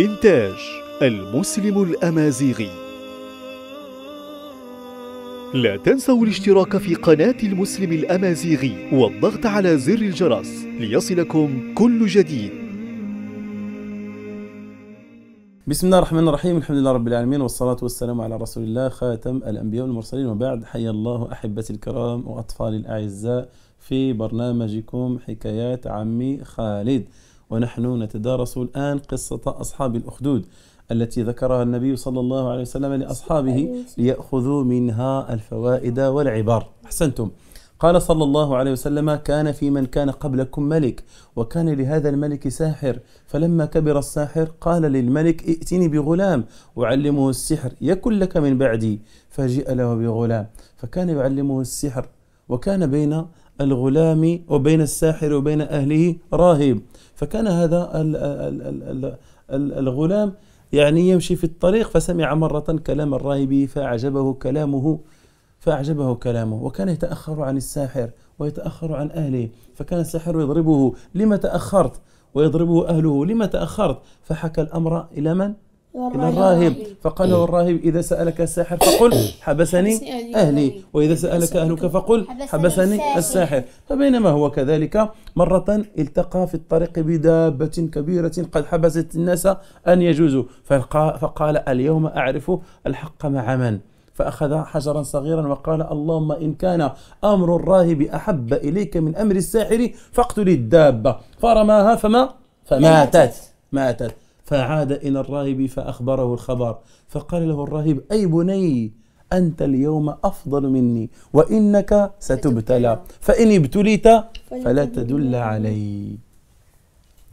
إنتاج المسلم الأمازيغي لا تنسوا الاشتراك في قناة المسلم الأمازيغي والضغط على زر الجرس ليصلكم كل جديد بسم الله الرحمن الرحيم الحمد لله رب العالمين والصلاة والسلام على رسول الله خاتم الأنبياء والمرسلين وبعد حيا الله أحبتي الكرام وأطفالي الأعزاء في برنامجكم حكايات عمي خالد ونحن نتدارس الآن قصة أصحاب الأخدود التي ذكرها النبي صلى الله عليه وسلم لأصحابه ليأخذوا منها الفوائد والعبار أحسنتم قال صلى الله عليه وسلم كان في من كان قبلكم ملك وكان لهذا الملك ساحر فلما كبر الساحر قال للملك ائتني بغلام أعلمه السحر يكن لك من بعدي فجئ له بغلام فكان يعلمه السحر وكان بين الغلام وبين الساحر وبين أهله راهب فكان هذا الغلام يعني يمشي في الطريق فسمع مرة كلام الراهب فأعجبه كلامه فأعجبه كلامه وكان يتأخر عن الساحر ويتأخر عن أهله فكان الساحر يضربه لما تأخرت ويضربه أهله لما تأخرت فحكى الأمر إلى من؟ إلى الراهب فقال والراهب إذا سألك الساحر فقل حبسني أهلي وإذا سألك أهلك فقل حبسني الساحر فبينما هو كذلك مرة التقى في الطريق بدابة كبيرة قد حبست الناس أن يجوزوا فقال اليوم أعرف الحق مع من فأخذ حجرا صغيرا وقال اللهم إن كان أمر الراهب أحب إليك من أمر الساحر فاقتل الدابة فرماها فما فماتت ماتت فعاد إلى الراهب فأخبره الخبر فقال له الراهب أي بني أنت اليوم أفضل مني وإنك ستبتلى فإن ابتليت فلا تدل علي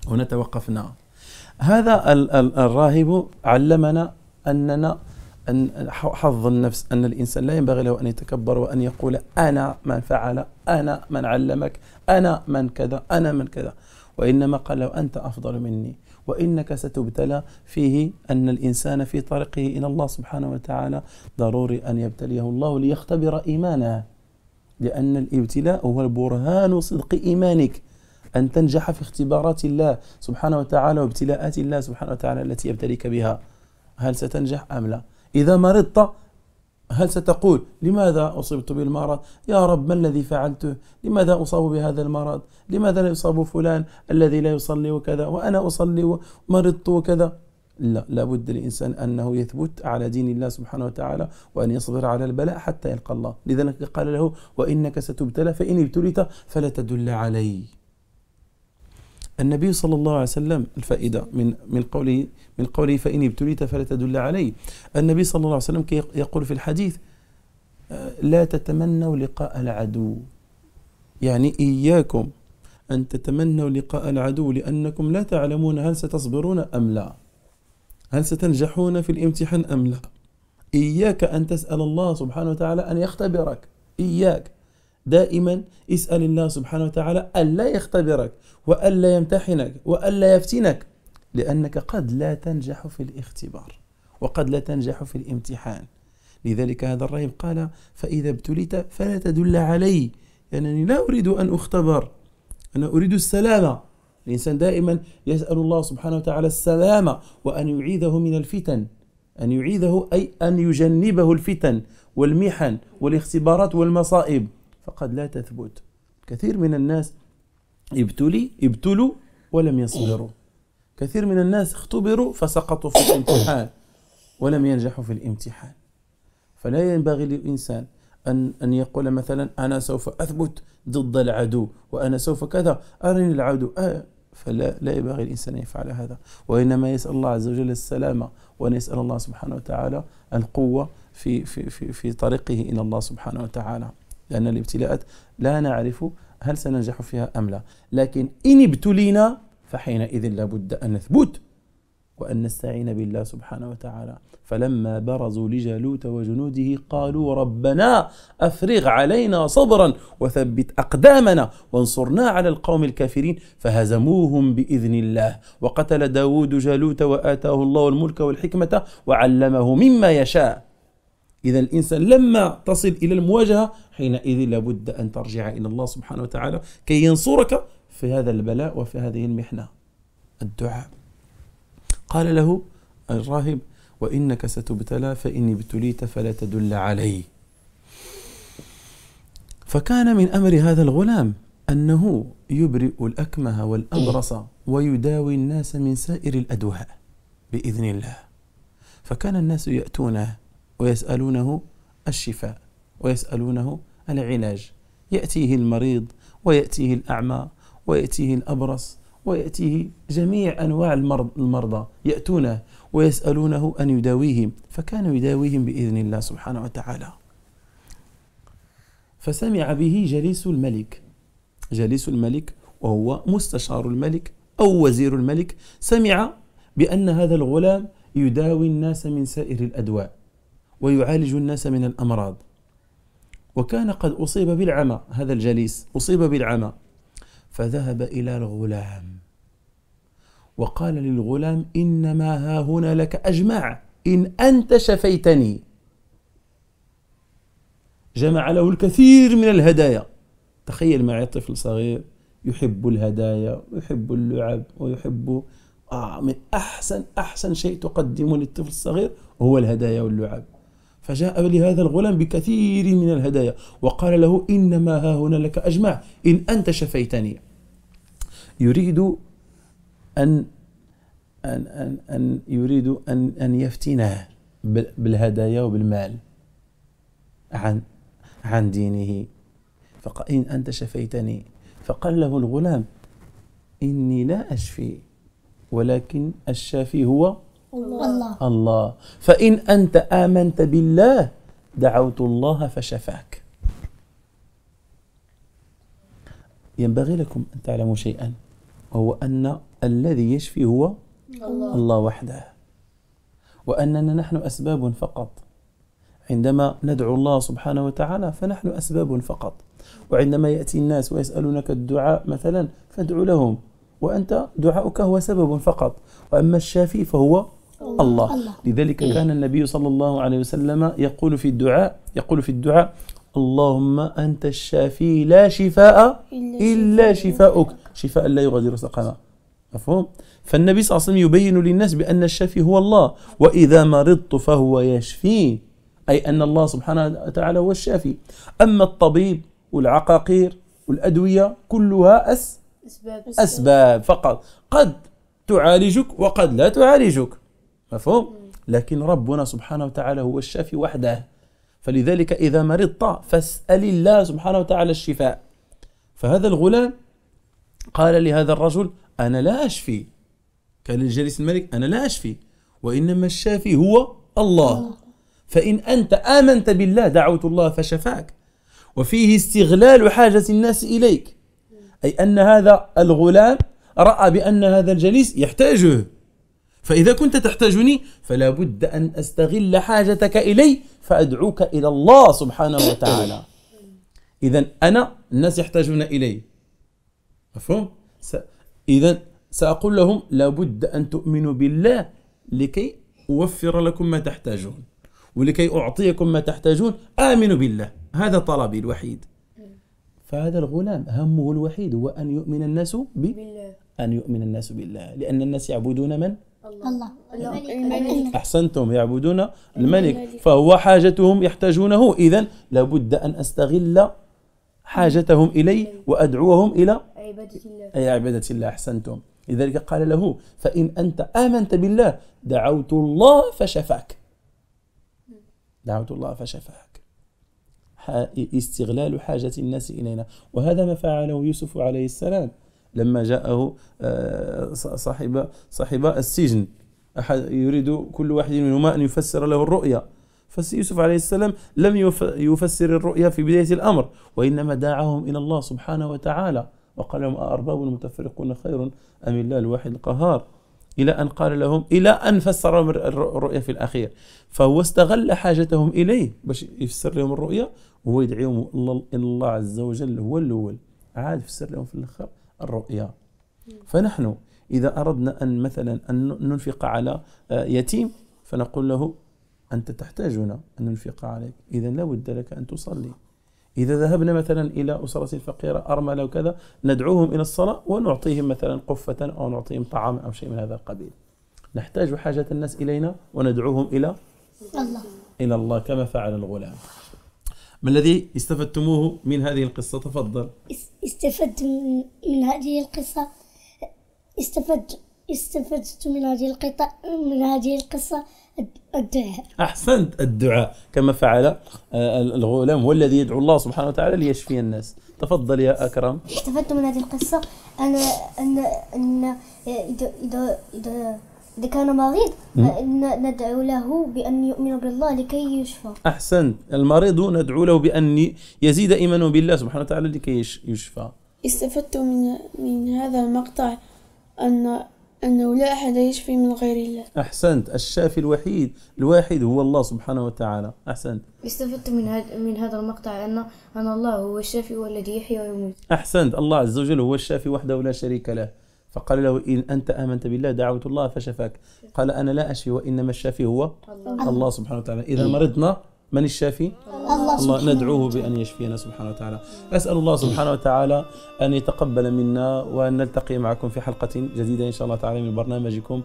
هنا توقفنا هذا الراهب علمنا أننا أن حظ النفس أن الإنسان لا ينبغي له أن يتكبر وأن يقول أنا من فعل أنا من علمك أنا من كذا أنا من كذا وإنما قال له أنت أفضل مني وإنك ستبتلى فيه أن الإنسان في طريقه إلى الله سبحانه وتعالى ضروري أن يبتليه الله ليختبر إيمانه لأن الابتلاء هو برهان صدق إيمانك أن تنجح في اختبارات الله سبحانه وتعالى وابتلاءات الله سبحانه وتعالى التي يبتليك بها هل ستنجح أم لا إذا مرضت هل ستقول لماذا أصبت بالمرض يا رب ما الذي فعلته لماذا أصاب بهذا المرض لماذا لا يصاب فلان الذي لا يصلي وكذا وأنا أصلي ومرضت وكذا لا لابد للإنسان أنه يثبت على دين الله سبحانه وتعالى وأن يصبر على البلاء حتى يلقى الله لذلك قال له وإنك ستبتلى فإن ابتليت فلا تدل عليّ النبي صلى الله عليه وسلم الفائدة من من قوله من قوله فإن ابتليت فلا تدل علي النبي صلى الله عليه وسلم يقول في الحديث آه، لا تتمنوا لقاء العدو يعني إياكم أن تتمنوا لقاء العدو لأنكم لا تعلمون هل ستصبرون أم لا هل ستنجحون في الامتحان أم لا إياك أن تسأل الله سبحانه وتعالى أن يختبرك إياك دائما اسأل الله سبحانه وتعالى ألا يختبرك وألا يمتحنك وألا يفتنك لأنك قد لا تنجح في الاختبار وقد لا تنجح في الامتحان لذلك هذا الرهيب قال فإذا ابتليت فلا تدل علي لأنني يعني لا أريد أن أختبر أنا أريد السلامة الإنسان دائما يسأل الله سبحانه وتعالى السلامة وأن يعيذه من الفتن أن يعيذه أي أن يجنبه الفتن والمحن والاختبارات والمصائب فقد لا تثبت كثير من الناس ابتلي ابتلوا ولم يصبروا كثير من الناس اختبروا فسقطوا في الامتحان ولم ينجحوا في الامتحان فلا ينبغي للإنسان أن أن يقول مثلا أنا سوف أثبت ضد العدو وأنا سوف كذا أرني العدو آه فلا لا ينبغي الإنسان أن يفعل هذا وإنما يسأل الله عز وجل السلامة ونسأل الله سبحانه وتعالى القوة في في في, في طريقه إلى الله سبحانه وتعالى لأن الابتلاءات لا نعرف هل سننجح فيها أم لا لكن إن ابتلينا فحينئذ لا بد أن نثبت وأن نستعين بالله سبحانه وتعالى فلما برزوا لجالوت وجنوده قالوا ربنا أفرغ علينا صبرا وثبت أقدامنا وانصرنا على القوم الكافرين فهزموهم بإذن الله وقتل داود جالوت وآتاه الله الملك والحكمة وعلمه مما يشاء إذا الإنسان لما تصل إلى المواجهة حينئذ لابد أن ترجع إلى الله سبحانه وتعالى كي ينصرك في هذا البلاء وفي هذه المحنة الدعاء قال له الراهب وإنك ستبتلى فإن ابتليت فلا تدل علي فكان من أمر هذا الغلام أنه يبرئ الأكمه والأبرص ويداوي الناس من سائر الأدواء بإذن الله فكان الناس يأتونه ويسألونه الشفاء ويسألونه العلاج يأتيه المريض ويأتيه الأعمى ويأتيه الأبرص ويأتيه جميع أنواع المرضى يأتونه ويسألونه أن يداويهم فكان يداويهم بإذن الله سبحانه وتعالى فسمع به جليس الملك جليس الملك وهو مستشار الملك أو وزير الملك سمع بأن هذا الغلام يداوي الناس من سائر الأدواء ويعالج الناس من الأمراض وكان قد أصيب بالعمى هذا الجليس أصيب بالعمى فذهب إلى الغلام وقال للغلام إنما ها هنا لك أجمع إن أنت شفيتني جمع له الكثير من الهدايا تخيل معي طفل صغير يحب الهدايا ويحب اللعب ويحب آه من أحسن أحسن شيء تقدمه للطفل الصغير هو الهدايا واللعب فجاء لهذا الغلام بكثير من الهدايا وقال له إنما ها هنا لك أجمع إن أنت شفيتني يريد أن أن أن, أن يريد أن أن يفتنه بالهدايا وبالمال عن عن دينه فقال إن أنت شفيتني فقال له الغلام إني لا أشفي ولكن الشافي هو الله الله, فإن أنت آمنت بالله دعوت الله فشفاك ينبغي لكم أن تعلموا شيئا وهو أن الذي يشفي هو الله, الله وحده وأننا نحن أسباب فقط عندما ندعو الله سبحانه وتعالى فنحن أسباب فقط وعندما يأتي الناس ويسألونك الدعاء مثلا فادعو لهم وأنت دعاؤك هو سبب فقط وأما الشافي فهو الله, الله. لذلك إيه. كان النبي صلى الله عليه وسلم يقول في الدعاء يقول في الدعاء اللهم أنت الشافي لا شفاء إلا شفاءك شفاء لا يغادر سقما مفهوم؟ فالنبي صلى الله عليه وسلم يبين للناس بأن الشافي هو الله وإذا مرضت فهو يشفي أي أن الله سبحانه وتعالى هو الشافي أما الطبيب والعقاقير والأدوية كلها أس أسباب, أسباب فقط قد تعالجك وقد لا تعالجك مفهوم؟ لكن ربنا سبحانه وتعالى هو الشافي وحده فلذلك إذا مرضت فاسأل الله سبحانه وتعالى الشفاء فهذا الغلام قال لهذا الرجل أنا لا أشفي قال للجليس الملك أنا لا أشفي وإنما الشافي هو الله فإن أنت آمنت بالله دعوت الله فشفاك وفيه استغلال حاجة الناس إليك أي أن هذا الغلام رأى بأن هذا الجليس يحتاجه فإذا كنت تحتاجني فلا بد أن أستغل حاجتك إلي فأدعوك إلى الله سبحانه وتعالى إذا أنا الناس يحتاجون إلي مفهوم؟ س... إذا سأقول لهم لا بد أن تؤمنوا بالله لكي أوفر لكم ما تحتاجون ولكي أعطيكم ما تحتاجون آمنوا بالله هذا طلبي الوحيد فهذا الغلام همه الوحيد هو أن يؤمن الناس ب... بالله أن يؤمن الناس بالله لأن الناس يعبدون من؟ الله الملك أحسنتم يعبدون الملك فهو حاجتهم يحتاجونه إذا لابد أن أستغل حاجتهم الي وأدعوهم إلى عبادة الله أي عبادة الله أحسنتم لذلك قال له فإن أنت آمنت بالله دعوت الله فشفاك دعوت الله فشفاك استغلال حاجة الناس إلينا وهذا ما فعله يوسف عليه السلام لما جاءه آه، صاحب صاحب السجن أحد يريد كل واحد منهما أن يفسر له الرؤيا فيوسف عليه السلام لم يفسر الرؤيا في بداية الأمر وإنما دعاهم إلى الله سبحانه وتعالى وقال لهم أأرباب متفرقون خير أم الله الواحد القهار إلى أن قال لهم إلى أن فسر الرؤيا في الأخير فهو استغل حاجتهم إليه باش يفسر لهم الرؤيا وهو يدعيهم الله إلى الله عز وجل هو الأول عاد يفسر لهم في الآخر الرؤيا فنحن إذا أردنا أن مثلا أن ننفق على آه، يتيم فنقول له أنت تحتاجنا أن ننفق عليك إذا لابد لك أن تصلي إذا ذهبنا مثلا إلى أسرة فقيرة أرملة وكذا ندعوهم إلى الصلاة ونعطيهم مثلا قفة أو نعطيهم طعام أو شيء من هذا القبيل نحتاج حاجة الناس إلينا وندعوهم إلى الله إلى الله كما فعل الغلام ما الذي استفدتموه من هذه القصة تفضل استفدت من هذه القصة استفدت استفدت من هذه القطع من هذه القصة الدعاء أحسنت الدعاء كما فعل آه، الغلام هو الذي يدعو الله سبحانه وتعالى ليشفي الناس تفضل يا أكرم استفدت من هذه القصة أن أن أن إذا إذا إذا إذا كان مريض ندعو له بأن يؤمن بالله لكي يشفى أحسنت المريض ندعو له بأن يزيد إيمانه بالله سبحانه وتعالى لكي يشفى استفدت من من هذا المقطع أن أنه لا أحد يشفي من غير الله أحسنت الشافي الوحيد الواحد هو الله سبحانه وتعالى أحسنت استفدت من هذا من هذا المقطع أن أن الله هو الشافي والذي يحيي ويميت أحسنت الله عز وجل هو الشافي وحده لا شريك له فقال له إن أنت آمنت بالله دعوت الله فشفاك قال أنا لا أشفي وإنما الشافي هو الله, الله سبحانه وتعالى إذا مرضنا من الشافي الله, الله ندعوه بأن يشفينا سبحانه وتعالى أسأل الله سبحانه وتعالى أن يتقبل منا وأن نلتقي معكم في حلقة جديدة إن شاء الله تعالى من برنامجكم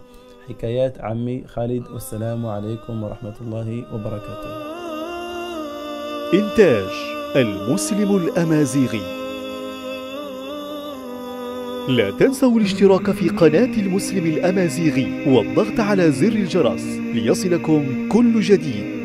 حكايات عمي خالد والسلام عليكم ورحمة الله وبركاته إنتاج المسلم الأمازيغي لا تنسوا الاشتراك في قناة المسلم الأمازيغي والضغط على زر الجرس ليصلكم كل جديد